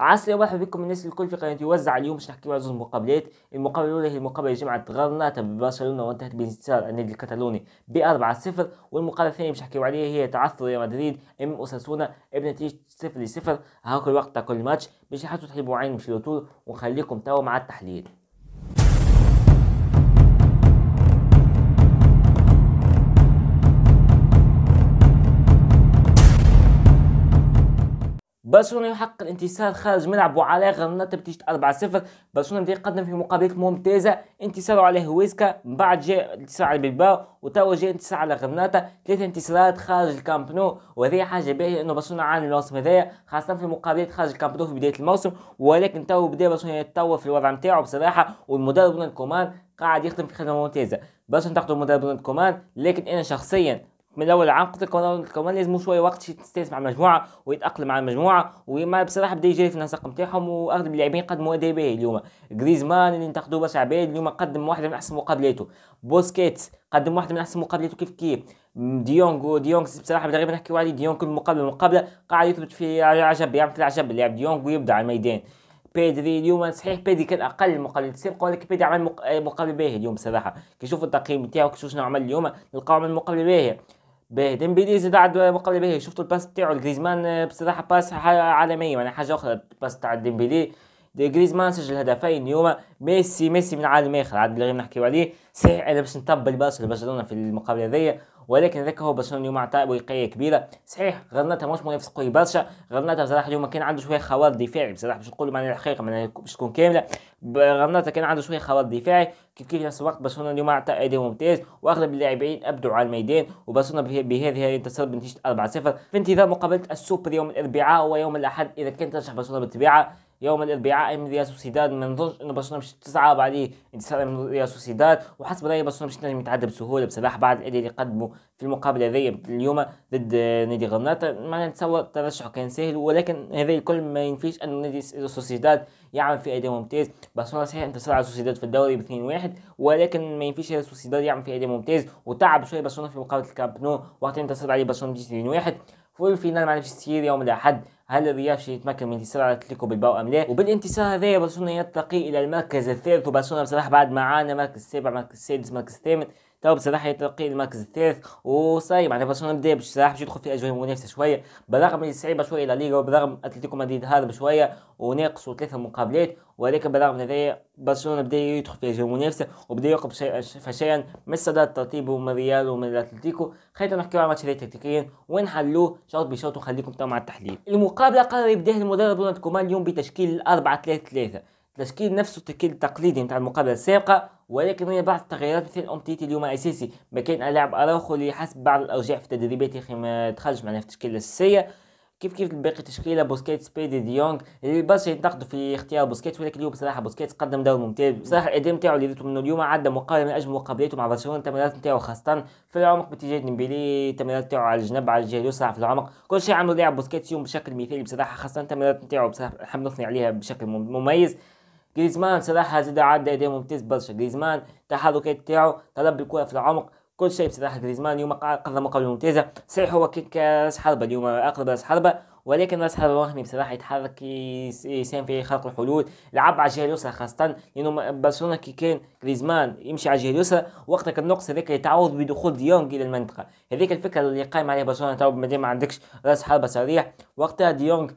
عسلامة ومرحبا بكم الناس الكل في قناتي وزع اليوم مش نحكي على زوج مقابلات المقابله الاولى هي مقابله جمعه غرناطه ببرشلونه وانتهت بانتصار النادي الكتالوني ب 4-0 والمقابله الثانيه مش نحكيو عليها هي تعثر ريال مدريد ام اوساسونا بنتيجه 0 0 هاك الوقت تاع كل ماتش مش حتى تحبوا عين مش لطول ونخليكم توا مع التحليل برشلونه يحقق الانتصار خارج ملعب على غرناطه بنتيجه 4-0 برشلونه بدا يقدم في مقابلات ممتازه انتصاره على هويسكا من بعد جاء انتصار على بيلباو وتوا جاء انتصار على غرناطه ثلاثه انتصارات خارج الكامب نو وهذه حاجه باهيه انه برشلونه عانى الموسم هذايا خاصه في مقابلات خارج الكامب نو في بدايه الموسم ولكن تو بدا برشلونه يتطور في الوضع نتاعو بصراحه والمدرب كومان قاعد يخدم في خدمه ممتازه باش ننتقدوا مدرب كومان لكن انا شخصيا من الاول قلت كمان كمان لازم شويه وقت تستانس مع المجموعه ويتاقلم مع المجموعه وما بصراحه بدا يجري في النسق نتاعهم واغلب اللاعبين قدموا اداء باهي اليوم غريزمان اللي انتقدوا برشا عباد اليوم قدم واحده من احسن مقابلاته بوسكيتس قدم واحده من احسن مقابلاته كيف كيف ديونغ ديونغ بصراحه بدا غير نحكيو عليه ديونغ كل مقابله مقابله قاعد يثبت في عجب يعمل في العجب اللاعب ديونغ ويبدا على الميدان بيدري اليوم صحيح بيدري كان اقل مقابل السابقه ولكن بيدري عمل مقابل باهي اليوم بصراحه كي نشوفوا التقييم نتاعو كي شنو عمل اليوم نلقاو عمل مقابل باهي باهي ديمبيلي زاد عنده مقابله باهي شفتوا الباس بتاعه لجريزمان آه، بصراحه باس عالميه يعني حاجه اخرى الباس تاع ديمبيلي دي جريزمان سجل هدفين اليوم ميسي ميسي من عالم اخر عاد اللي نحكيو عليه صحيح انا باش نطبل باس لبرشلونه في المقابله هذيا ولكن ذاك هو برشلونه اليوم عطاء وقايه كبيره صحيح غرناطه مش منافس قوي برشا غرناطه بصراحه اليوم كان عنده شويه خواط دفاعي بصراحه باش نقولوا معناها الحقيقه معناها باش تكون كامله غرناطه كان عنده شويه خواط دفاعي كيف كيف نفس الوقت برشلونه اليوم عطاء اداء ممتاز واغلب اللاعبين ابدعوا على الميدان وبرشلونه بهذه انتصر بنتيجه 4-0 في انتظار مقابله السوبر يوم الاربعاء ويوم الاحد اذا كان ترشح برشلونه بالطبيعه يوم الاربعاء من ريال سوسيداد ما نظنش انه برشلونه مش تسعه بعديه انتصار من ريال سوسيداد وحسب رايي برشلونه مش نجم يتعدى بسهوله بصراحه بعد الاداء اللي قدمه في المقابله ذي اليوم ضد نادي غرناطه ما نتصور ترشحه كان سهل ولكن هذا الكل ما ينفيش ان نادي سوسيداد يعمل في اداء ممتاز برشلونه صحيح انتصر على سوسيداد في الدوري ب 2-1 ولكن ما ينفيش سوسيداد يعمل في اداء ممتاز وتعب شويه برشلونه في مقابله الكامب نو وقت انتصر عليه برشلونه ب 2-1 والفينال الفينال مع نفس السير يوم الاحد هل الرياش يتمكن من انتصار على اتلتيكو بالباو ام لا وبالانتصار هذا برشلونه يرتقي الى المركز الثالث وبرشلونه بصراحه بعد ما عانى مركز السابع مركز السادس مركز الثامن تو طيب بصراحه يترقي المركز الثالث وصاي على برشلونه بدا بصراحه باش يدخل في اجواء منافسه شويه بالرغم من صعيبه شويه لا ليغا وبرغم اتلتيكو مدريد هارب شويه وناقص ثلاثه مقابلات ولكن بالرغم من هذايا برشلونه بدا يدخل في اجواء منافسه وبدا يقرب شيئا فشيئا من صدى الترتيب ومن ريال ومن الاتلتيكو خلينا نحكيو على الماتش هذا تكتيكيا ونحلوه شوط بشوط وخليكم تو مع التحليل المقابله قرر يبداها المدرب رونالد كومان اليوم بتشكيل 4 3 3 تشكيل نفسه التشكيل التقليدي نتاع المقابله السابقه ولكن هنا بعض التغييرات مثل امتيتي اليوم اساسي مكان اللاعب اراخو اللي حسب بعض الارجاع في اخي ما دخلش معنا في التشكيله الاساسيه كيف كيف باقي تشكيله بوسكيت سبيدي ديونغ اللي برشا ينتقدوا في اختيار بوسكيتس ولكن اليوم بصراحه بوسكيتس قدم دور ممتاز بصراحه الاداء نتاعو اللي ريتو منه اليوم عدى مقارنه من اجمل مقابلاته مع برشلونه التمريرات نتاعو خاصه في العمق باتجاه ديمبيلي التمريرات نتاعو على الجنب على الجهه اليسرى في العمق كل شيء عمله لاعب بوسكيت اليوم بشكل مثالي بصراحه خاصه التمريرات نتاعو بصراحه نحب عليها بشكل مميز جريزمان بصراحه زيد عدى ايديه ممتاز برشا جريزمان تحركات تاعو تلبي الكره في العمق كل شيء بصراحه جريزمان اليوم قدم مقابله ممتازه صحيح هو كيك راس حربه اليوم اقرب راس حربه ولكن راس حربه الوهمي بصراحه يتحرك يساهم في خلق الحلول لعب على الجهه اليسرى خاصه لانه برشلونه كي كان جريزمان يمشي على الجهه اليسرى وقتك كان النقص هذاك يتعوض بدخول ديونج الى المنطقه هذيك الفكره اللي قائم عليها برشلونه تو مادام ما عندكش راس حربه صريح وقتها ديونج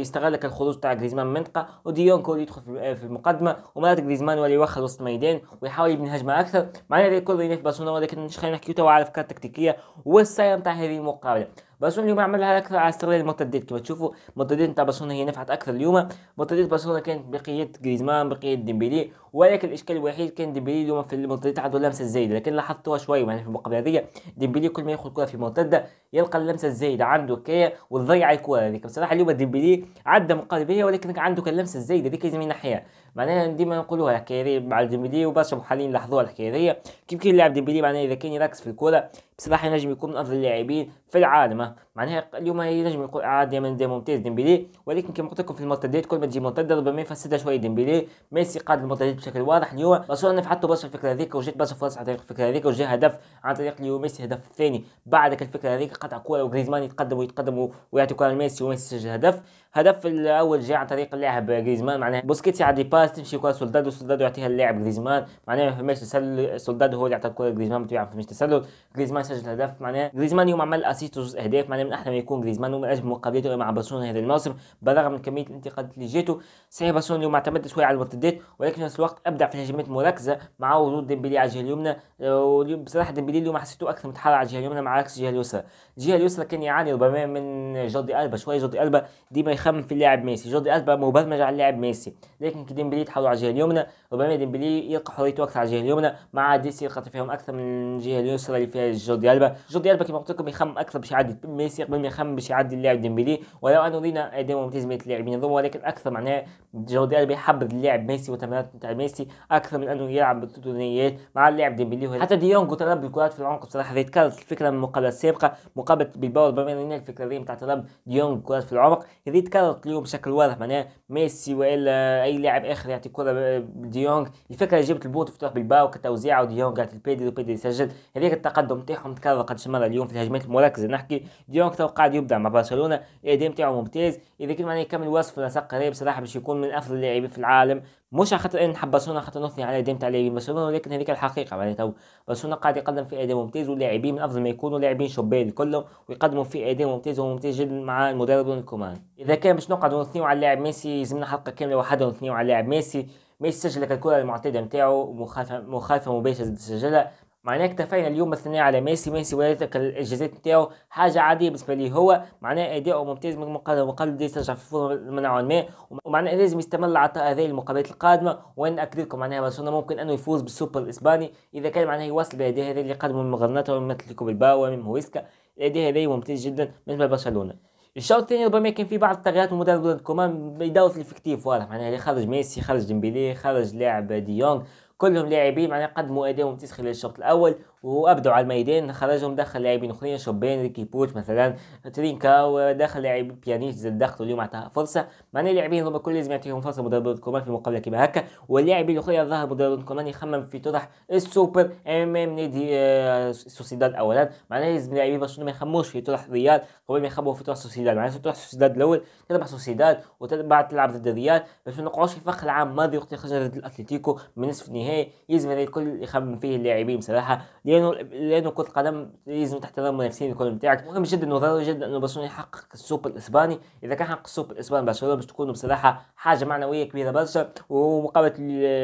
يستغل لك الخروج تاع جريزمان من المنطقه وديونكو كول يدخل في المقدمه ومرات جريزمان ولا يوخر وسط الميدان ويحاول يبني هجمه اكثر مع ذلك الكل ينافي برشلونه ولكن مش خلينا نحكيو توا على الفكره تكتيكيه والسير تاع هذه المقابله برشلونه اليوم عملها اكثر على استغلال المرتدات كما تشوفوا المرتدات نتاع برشلونه هي نفعت اكثر اليوم مرتدات برشلونه كانت بقيه جريزمان بقيه ديمبيلي ولكن الاشكال الوحيد كان ديمبيلي اليوم في المرتدات عنده اللمسه الزايده لكن لاحظتوها شويه يعني في المقابله هذه ديمبيلي كل ما ياخذ كره في مرتده يلقى اللمسه الزايده عنده كايا وتضيع الكره هذيك بصراحه اليوم ديمبيلي عدى مقاربيه ولكن عنده اللمسه الزايده هذيك لازم ينحيها معناها ديما نقولوها الحكايه مع الديمبلي وبرشا محللين لاحظوها الحكايه هذيا كيف كي لاعب ديمبلي معناها اذا كان يركز في الكره بصراحه ينجم يكون من افضل اللاعبين في العالم معناها اليوم ينجم يقول عادي من دي ممتاز ديمبلي ولكن كما قلت لكم في المرتدات كل ما تجي مرتده ربما يفسدها شويه ديمبلي ميسي قاد المرتدات بشكل واضح اليوم برشلونه نفحتوا برشا الفكره هذيك وجات برشا فرص عن طريق الفكره هذيك وجا هدف عن طريق اليوم ميسي هدف الثاني بعدك الفكره هذيك قطع كوره وجريزمان يتقدم ويتقدم ويعطي كوره لميسي وميسي سجل هدف هدف الاول جاء عن طريق اللاعب جريزمان معناها بوسكيتس يعدي باس تمشي كوره سولدادو سولدادو يعطيها اللاعب جريزمان معناها ما فماش تسلل سولدادو هو اللي عطى الكوره لجريزمان ما فماش تسلل جريزمان سجل هدف معناها جريزمان يوم عمل اسيست وجوز اهداف معناها يعني من احلى ما يكون جريزمان ومن اجمل مقابلته مع برشلونه هذا الموسم بالرغم من كميه الانتقادات اللي جاته صحيح برشلونه اليوم اعتمد شويه على المرتدات ولكن في نفس الوقت ابدع في الهجمات مركزه مع وجود ديمبلي على الجهه اليمنى آه، واليوم بصراحه ديمبلي اليوم حسيته اكثر متحرر على الجهه اليمنى مع عكس الجهه اليسرى الجهه اليسرى كان يعاني ربما من جودي البا شويه جودي البا ديما يخمم في اللاعب ميسي جودي البا مبرمج على اللاعب ميسي لكن كي ديمبلي يتحرر على الجهه اليمنى ربما ديمبلي يلقى حريته اكثر على الجهه اليمنى مع ديسي يلقى فيهم اكثر من الجهه اليسرى اللي فيها جودي البا جودي البا كما قلت لكم يخمم اكثر بشعاده ميسي ميسي قبل ما باش يعدي اللاعب ديمبلي ولو انه لينا اداء ممتاز من اللاعبين هذوما ولكن اكثر معناه جو ديربي اللاعب ميسي وتمريرات نتاع ميسي اكثر من انه يلعب بالثنائيات مع اللاعب ديمبلي حتى ديونغ طلب الكرات في العمق بصراحه هذه الفكره من المقابله السابقه مقابله بيلباو برمينا الفكره هذه نتاع طلب ديونغ كرات في العمق هذه تكررت اليوم بشكل واضح معناه ميسي والا اي لاعب اخر يعطي كره ديونغ الفكره اللي جابت البوت فتح بالباو كتوزيع وديونغ قاعد البيدي وبيدي يسجل هذيك التقدم تاعهم تكرر قد مره اليوم في الهجمات المركزه نحكي ديونغ ديونج توقع قاعد يبدع مع برشلونه الاداء إيه، بتاعه ممتاز اذا كان معناه يكمل وصف نسق قريب صراحه باش يكون من افضل اللاعبين في العالم مش على خاطر نحب برشلونه خاطر نثني على الاداء تاع لاعبين برشلونه ولكن هذيك الحقيقه معناتها برشلونه قاعد يقدم في اداء ممتاز واللاعبين من افضل ما يكونوا لاعبين شبان كلهم ويقدموا في اداء ممتاز وممتاز جدا مع المدرب كومان اذا كان باش نقعدوا نثنيو على اللاعب ميسي يلزمنا حلقه كامله وحده نثنيو على اللاعب ميسي ميسي سجل الكره المعتاده نتاعو مخالفه مخالفه مباشره سجلها معناه اكتفينا اليوم مثلنا على ميسي ميسي ولاتك الانجازات نتاعو حاجه عاديه بالنسبه ليه هو معناه اداؤه ممتاز من المقابله دي يرجع في من نوعا ما ومعناه لازم يستمر العطاء هذه المقابلات القادمه وأنا اكدلكم معناها برشلونه ممكن انه يفوز بالسوبر الاسباني اذا كان معناه يوصل بالاداء هذا اللي قدمه من غرناطه ومن اتلتيكو بالباو ومن هويسكا الاداء هذا ممتاز جدا بالنسبه لبرشلونه الشوط الثاني ربما كان في بعض التغييرات مدرب كومان يدور في الافكتيف واضح معناها اللي خرج ميسي خرج ديمبيلي خرج لاعب ديونغ دي كلهم لاعبين معناها قدموا اداء ممتاز خلال الشوط الاول وابدوا على الميدان خرجهم دخل لاعبين اخرين شوبين ريكي بوتش مثلا ترينكا ودخل لاعب بيانيش زاد دخلوا اليوم عطاها فرصه معناها اللاعبين هذوما الكل لازم يعطيهم فرصه مدرب كومان في مقابله كيما هكا واللاعبين الاخرين الظاهر مدرب كومان يخمم في طرح السوبر امام نادي آه، سوسيداد اولا معناها لازم لاعبين برشلونه ما يخموش في طرح ريال قبل ما يخموا في طرح سوسيداد معناها طرح سوسيداد الاول تربح سوسيداد وتبعد تلعب ضد الريال باش ما نقعوش في فخ العام الماضي وقت خرجنا ضد الاتليتيكو من نصف النهائي النهائي يلزم الكل يخمم فيه اللاعبين بصراحه لانه لانه كره القدم لازم تحترم المنافسين الكل بتاعك مهم جدا وضروري جدا انه برشلونه يحقق السوبر الاسباني اذا كان حقق السوبر الاسباني برشلونه باش تكون بصراحه حاجه معنويه كبيره برشا ومقابله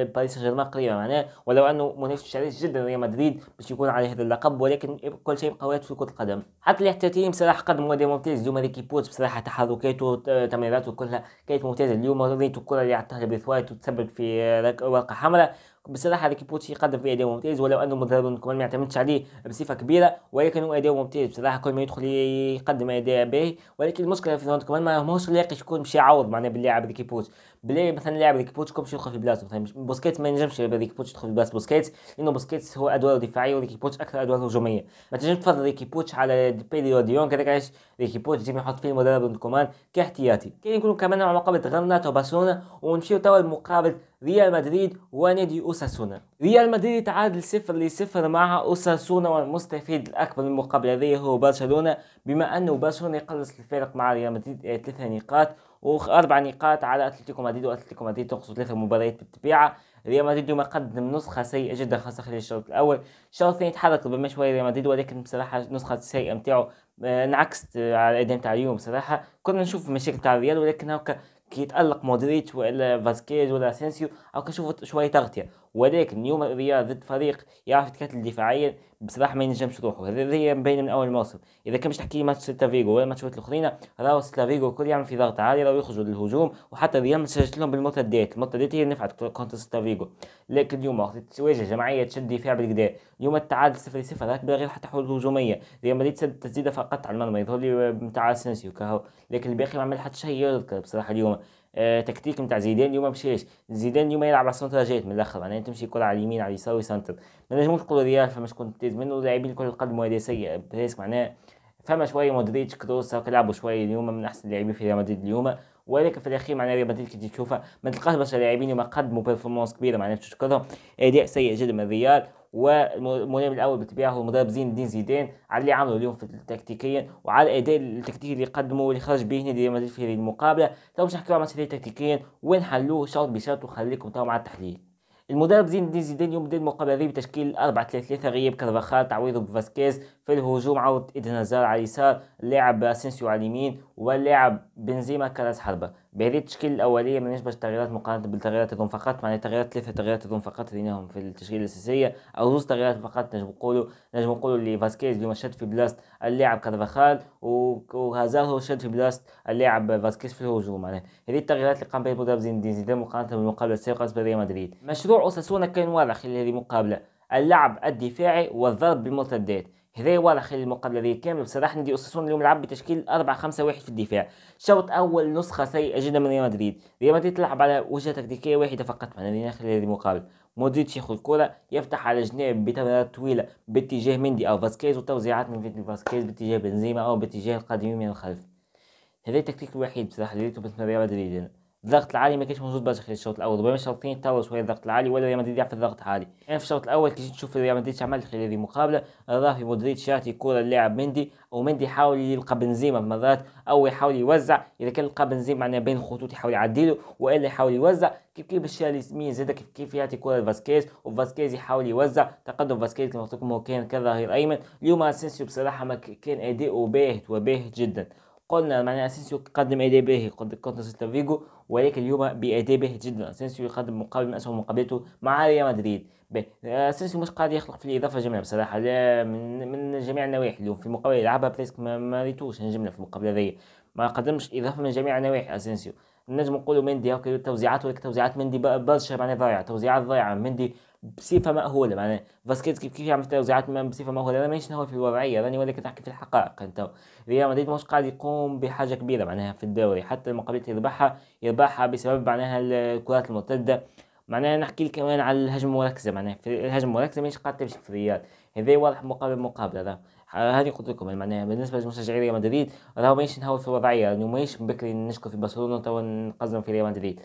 باريس سان جيرمان قريبه معناه ولو انه منافس شريف جدا ريال مدريد باش يكون على هذا اللقب ولكن كل شيء مقاومات في كره القدم حتى الاحتياطيين بصراحه قدموا اداء ممتاز اليوم ريكي بوتس بصراحه تحركاته تمريراته كلها كانت ممتازه اليوم رضيت الكره اللي عطاها وايت وتسبب في ورقه حمراء بصراحه ريكي بوتشي قدم في اداء ممتاز ولو انه مدرب كمان ما يعتمدش عليه بصفه كبيره ولكن هو اداء ممتاز بصراحه كل ما يدخل يقدم اداء باهي ولكن المشكله في رونالدو كمان ماهوش لاقي شكون باش يعوض معناه باللاعب ريكي بوتش بلاي مثلا لاعب ريكي بوتش كومش يدخل في بلاصته مثلا بوسكيت ما ينجمش ريكي بوتش يدخل في بلاصه بوسكيت لانه بوسكيت هو ادواره دفاعيه وريكي بوتش اكثر ادواره هجوميه ما تنجمش تفضل ريكي بوتش على ديبيلي وديونغ هذاك علاش ليكيبوت جيمي يحط فيه مدرب كمان كومان كاحتياطي كان يكون كمان على مقابله غرناط وبرشلونه ونمشيو توا لمقابله ريال مدريد ونادي اوساسونا ريال مدريد تعادل صفر لصفر مع اوساسونا والمستفيد الاكبر من المقابله هذه هو برشلونه بما انه برشلونه يقلص الفارق مع ريال مدريد الى ثلاث نقاط واربع نقاط على اتلتيكو مدريد واتلتيكو مدريد تقصد ثلاث مباريات بالطبيعه ريال مدريد اليوم قدم نسخة سيئة جدا خاصة خلال الشوط الأول، الشوط الثاني تحرك ربما شوية ريال مدريد ولكن بصراحة نسخة سيئة نتاعو انعكست آه، على الاداء تاع اليوم صراحه كنا نشوف مشاكل تاع الريال ولكن هكا كي يتالق مودريتش ولا فاسكيز ولا اسينسيو او كنشوف شويه تغطيه ولكن اليوم الريال ضد فريق يعرف يتكتل دفاعيا بصراحه ما ينجمش يروحوا هذا هي مبينه من اول الموسم اذا كان باش تحكي ماتش سيلتا فيغو ولا ماتشات الاخرين راهو سيلتا فيغو الكل يعمل في ضغط عالي راهو يخرجوا للهجوم وحتى ريال سجلت لهم بالمرتدات المرتدات هي اللي نفعت كونتر سيلتا فيغو لكن اليوم وقت تواجه جمعيه تشد دفاع بالكدا اليوم التعادل 0 0 راك بلا غير حتى حلول هجوميه ريال مدريد سد تسديده فقط على المرمى يظهر لي نتاع اسينسيو كهو لكن الباقي ما عمل حتى شيء يذكر بصراحه اليوم آه، تكتيك نتاع زيدان يوم ما مشيش زيدان يوم يلعب على السنتر جيت من الاخر معناها تمشي الكره على اليمين على اليسار سنتر ما نجموش نقولوا ريال فماش كنت تيز منه اللاعبين كل القدم هذه سيئه بريسك معناها فما شويه مودريتش كروس لعبوا شويه اليوم من احسن اللاعبين في ريال مدريد اليوم ولكن في الاخير معناها ريال مدريد كي تشوفها ما تلقاش برشا لاعبين ما قدموا بيرفورمانس كبيره معناها تشكرهم اداء سيء جدا من الريال والمدرب الاول هو المدرب زين الدين زيدان على اللي عمله اليوم في تكتيكيا وعلى الاداء التكتيكي اللي قدمه واللي خرج به نادي ريال مدريد في هذه المقابله تو طيب باش نحكيو على الماتش تكتيكيا وين حلوه شرط بشرط وخليكم تو مع التحليل المدرب زين الدين زيدان يوم بدا المقابله هذه بتشكيل 4 3 3 غياب كارفاخال تعويضه بفاسكيز في الهجوم عوض ادن على اليسار اللاعب اسينسيو على اليمين واللاعب بنزيما كراس حربه بهذه التشكيل الاوليه ما نسبة تغييرات مقارنه بالتغييرات هذوم فقط معناها تغييرات ثلاثه تغييرات هذوم فقط لانهم في التشكيله الاساسيه او زوز تغييرات فقط نجم نقولوا نجم نقولوا اللي فاسكيز اليوم شد في بلاصه اللاعب كارفاخال وهازارو شد في بلاصه اللاعب فاسكيز في الهجوم معناها هذه التغييرات اللي قام بها المدرب زين الدين زيدان مقارنه بالمقابله السابقه بالنسبه مدريد مشروع اوساسونا كان واضح خلال هذه المقابله اللعب الدفاعي والضرب بالمرتدات هذا ولا خلال المقابله ذي كامله بصراحه ندي اسسون اليوم لعب بتشكيل 4 5 1 في الدفاع شوط اول نسخه سيئه جدا من ريال مدريد ريال مدريد تلعب على وجهه تكتيكيه واحده فقط معنا خلال هذه المقابله مودريتش ياخذ الكره يفتح على جناب بتمريرات طويله باتجاه مندي او فاسكيز وتوزيعات من فيتني فاسكيز باتجاه بنزيما او باتجاه القادمين من الخلف هذا التكتيك الوحيد بصراحه اللي ريته ريال مدريد الضغط العالي ما كانش موجود برشا خلال الشوط الاول ربما الشوطين تطور شويه الضغط العالي ولا ريال مدريد يعرف الضغط العالي يعني في الشوط الاول كي تشوف ريال مدريد عمل خلال هذه المقابله رافي مودريتش يعطي كره للاعب مندي مندي يحاول يلقى بنزيما مرات او يحاول يوزع اذا كان لقى بنزيما معناها بين الخطوط يحاول يعديله والا يحاول يوزع كيف كيف الشيء اليمين زاد كيف كيف يعطي كره لفاسكيز وفاسكيز يحاول يوزع تقدم فاسكيز كما قلت لكم كان كظهير ايمن اليوم اسينسيو بصراحه ما كان اداؤه باهت وباهت جدا قلنا معناها اسينسيو قدم اداء باهي كونتر سيلتا فيجو ولكن اليوم باداء باهي جدا اسينسيو يقدم مقابل من اسوء مقابلته مع ريال مدريد اسينسيو مش قاعد يخلق في الاضافه جميله بصراحه لا من, من جميع النواحي اليوم في مقابله يلعبها بريسك ما ريتوش نجمنا يعني في المقابله ذي ما قدمش اضافه من جميع النواحي اسينسيو نجم نقولوا مندي هكا توزيعات ولكن توزيعات مندي برشا معناها ضايعه توزيعات ضايعه مندي بصفه مأهوله معناها فاسكيتس كيف كيف يعمل توزيعات بصفه مأهوله انا ماشي نهوي في الوضعيه راني ولكن نحكي في الحقائق انت ريال مدريد مش قاعد يقوم بحاجه كبيره معناها في الدوري حتى المقابلات يربحها يربحها بسبب معناها الكرات المرتده معناها نحكي لك كمان على الهجم المركزه معناها في الهجم المركزه ماهيش قاعد تمشي في الريال هذا واضح مقابل مقابله هذا هذه قلت لكم معناها بالنسبه لمشجعي ريال مدريد راهو مانيش نهوي في الوضعيه راني مانيش بكري نشكو في برشلونه تو نقزم في ريال مدريد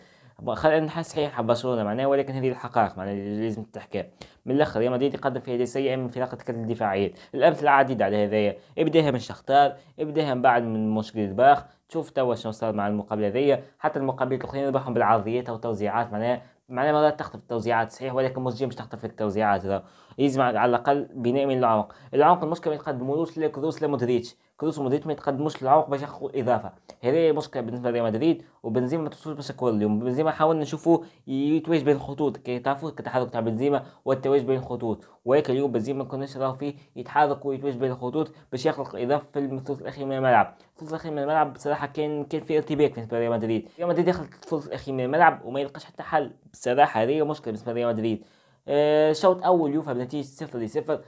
خلينا نحس صحيح برشلونه معناها ولكن هذه الحقائق اللي لازم تحكى من الاخر يا مدريد يقدم في هذه سيئه من فراقه الدفاعيات الامثله عديده على هذايا ابداها من شختار ابداها من بعد من مشكله باخ تشوف توا شنو صار مع المقابله هذيا حتى المقابلات الاخرين ربحهم بالعرضيات او توزيعات معناها معناها مرات تخطف التوزيعات صحيح ولكن مش مش تخطف التوزيعات التوزيعات لازم على الاقل بناء من العمق العمق المشكله ما يقدموش لا كروس لا مودريتش كروس ومودريتش ما يتقدموش للعمق باش ياخذوا اضافه هذه مشكله بالنسبه لريال مدريد وبنزيما ما توصلش باش كل اليوم بنزيما حاولنا نشوفه يتواج بين الخطوط كي تعرفوا التحرك تاع بنزيما والتواج بين الخطوط ولكن اليوم بنزيما ما كناش نراو فيه يتحرك ويتواج بين الخطوط باش يخلق اضافه في الثلث الاخير من الملعب الثلث الاخير من الملعب بصراحه كان كان في ارتباك بالنسبه لريال مدريد ريال مدريد داخل الثلث الاخير من الملعب وما يلقاش حتى حل بصراحه هذه مشكله بالنسبه لريال مدريد آه اول يوفا بنتيجه 0 0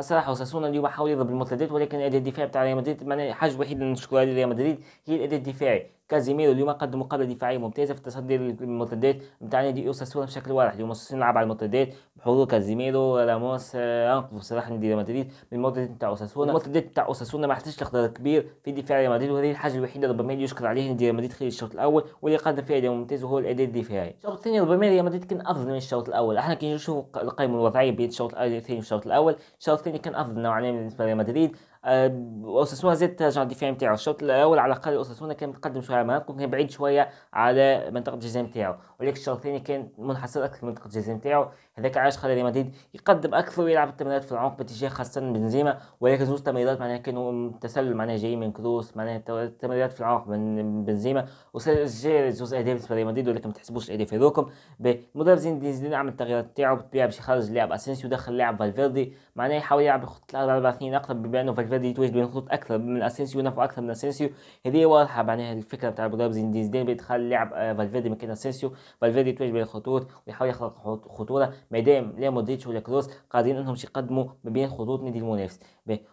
صراحة وساسونا اليوم حاول يضرب المرتدات ولكن الاداء الدفاعي بتاع ريال مدريد الحاجه الوحيده اللي نشكرها لريال مدريد هي الاداء الدفاعي كازيميرو اليوم قدم مقابله دفاعيه ممتازه في التصدي للمرتدات بتاع نادي اوساسونا بشكل واضح اليوم اوساسونا لعب على المرتدات بحضور كازيميرو راموس آه، انقذوا صلاح نادي ريال مدريد من المرتدات بتاع اوساسونا المرتدات بتاع اوساسونا ما احتاجش لاخضر كبير في دفاع ريال مدريد وهذه الحاجه الوحيده ربما يشكر عليها ريال مدريد خلال الشوط الاول واللي قدم فيها اداء ممتاز وهو الاداء الدفاعي الشوط الثاني ربما ريال مدريد كان افضل من الشوط الاول احنا كي نشوف القائمه الوضعيه بين الشوط الثاني والشوط الاول الشوط الثاني كان افضل نوعا ما بالنسبه لريال مدريد آه، اوساسونا زاد تراجع الدفاع نتاعو الشوط الاول على الاقل اوساسونا كان متقدم شويه على الملعب كان بعيد شويه على منطقه الجزاء نتاعو ولكن الشوط الثاني كان منحصر اكثر في منطقه الجزاء نتاعو هذاك علاش خلى ريال مدريد يقدم اكثر ويلعب التمريرات في العمق باتجاه خاصه بنزيما ولكن زوج تمريرات معناها كانوا تسلل معناها جايين من كروس معناها تمريرات في العمق من بنزيما وسجل زوج اهداف بالنسبه لريال مدريد ولكن ما تحسبوش الاهداف هذوكم بالمدرب زين الدين زيدان عمل التغييرات نتاعو بالطبيعه باش يخرج لاعب اسينسيو دخل لاعب فالفيردي معناها يحاول يلعب بخطه 4 2 اقرب بما انه فالفيردي يتواجد بين الخطوط اكثر من اسينسيو نفع اكثر من اسينسيو هذه واضحه معناها الفكره بتاع بوداب زين دين زيدان بيدخل لعب آه، فالفيردي مكان اسينسيو فالفيردي يتواجد بين الخطوط ويحاول يخلق خطوره ما دام لا مودريتش ولا كروس قادرين انهم يقدموا ما بين خطوط نادي المنافس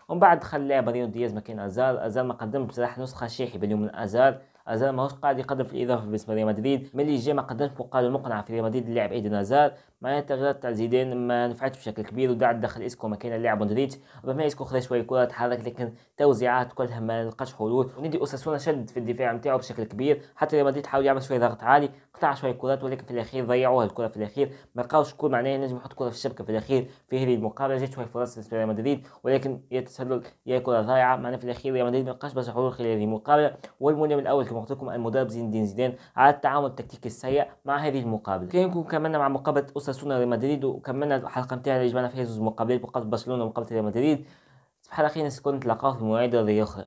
ومن بعد دخل لاعب رينو دياز مكان ازار ازار ما قدمش بصراحه نسخه شاحبه اليوم من ازار ازار ماهوش قاعد يقدم في الاضافه بالنسبه لريال مدريد ملي جا ما قدمش مقابل مقنع في ريال مدريد اللاعب ايدن ازار مع التغييرات تاع زيدان ما نفعتش بشكل كبير ودعت دخل اسكو مكان اللاعب مودريتش ربما اسكو خرج شويه كره تحرك لكن توزيعات كلها ما لقاش حلول ونادي اوساسونا شد في الدفاع نتاعو بشكل كبير حتى ريال مدريد حاول يعمل شويه ضغط عالي قطع شويه كرات ولكن في الاخير ضيعوها الكره في الاخير ما لقاوش كل معناه نجم يحط كره في الشبكه في الاخير في هذه المقابله جات شويه فرص في لريال مدريد ولكن يا تسلل يا كره ضايعه معناه في الاخير ريال مدريد ما لقاش برشا حلول خلال هذه المقابله والملم الاول كما قلت لكم المدرب زين الدين زيدان على التعامل التكتيكي السيء مع هذه المقابله كان يكون كملنا مع مقابله اساسونا ريال مدريد وكملنا الحلقه نتاعنا اللي جمعنا فيها زوج مقابلات مقابله برشلونه ومقابله ريال مدريد سبحان الله خير نسكن نتلاقاو في مواعيد رياضيه اخرى